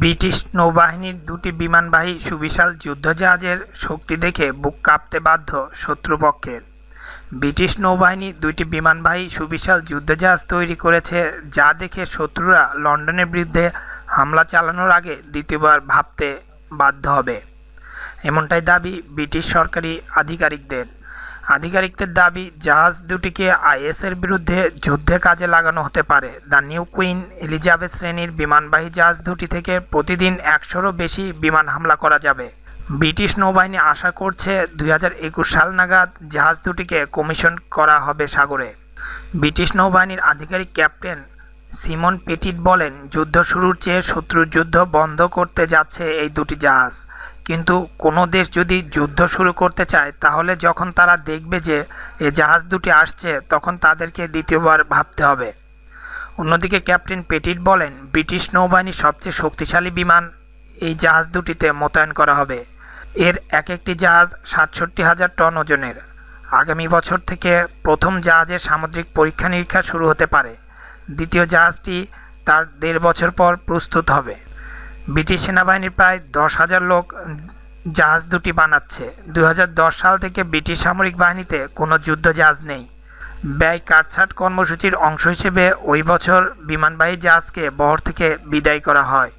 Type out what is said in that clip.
British নৌবাহিনীর দুটি বিমানবাহী সুবিশাল যুদ্ধজাহাজের শক্তি দেখে বুক কাঁপতে বাধ্য শত্রুপক্ষের ব্রিটিশ নৌবাহিনী দুটি বিমানবাহী সুবিশাল যুদ্ধজাহাজ তৈরি করেছে যা দেখে শত্রুরা লন্ডনের বিরুদ্ধে হামলা চালানোর আগে দ্বিতীয়বার ভাবতে বাধ্য হবে এমনটাই দাবি ব্রিটিশ সরকারি আধিকারিকদের আধিকারিকদের দাবি জাহাজ দুটিকে আইএসের বিরুদ্ধে যুদ্ধে কাজে লাগানো হতে পারে দ্য নিউ কুইন এলিজাবেথ শ্রেণীর বিমানবাহী জাহাজ দুটি থেকে প্রতিদিন একশোরও বেশি বিমান হামলা করা যাবে ব্রিটিশ নৌবাহিনী আশা করছে দুই সাল নাগাদ জাহাজ দুটিকে কমিশন করা হবে সাগরে ব্রিটিশ নৌবাহিনীর আধিকারিক ক্যাপ্টেন সিমন পেটিট বলেন যুদ্ধ শুরুর চেয়ে শত্রুর যুদ্ধ বন্ধ করতে যাচ্ছে এই দুটি জাহাজ কিন্তু কোনো দেশ যদি যুদ্ধ শুরু করতে চায় তাহলে যখন তারা দেখবে যে এ জাহাজ দুটি আসছে তখন তাদেরকে দ্বিতীয়বার ভাবতে হবে অন্যদিকে ক্যাপ্টেন পেটিট বলেন ব্রিটিশ নৌবাহিনীর সবচেয়ে শক্তিশালী বিমান এই জাহাজ দুটিতে মোতায়েন করা হবে এর এক একটি জাহাজ সাতষট্টি হাজার টন ওজনের আগামী বছর থেকে প্রথম জাহাজের সামুদ্রিক পরীক্ষা নিরীক্ষা শুরু হতে পারে দ্বিতীয় জাহাজটি তার দেড় বছর পর প্রস্তুত হবে ব্রিটিশ সেনাবাহিনী প্রায় দশ হাজার লোক জাহাজ দুটি বানাচ্ছে দুই সাল থেকে ব্রিটিশ সামরিক বাহিনীতে কোনো যুদ্ধ জাহাজ নেই ব্যয় কাটছাট কর্মসূচির অংশ হিসেবে ওই বছর বিমানবাহী জাহাজকে বহর থেকে বিদায় করা হয়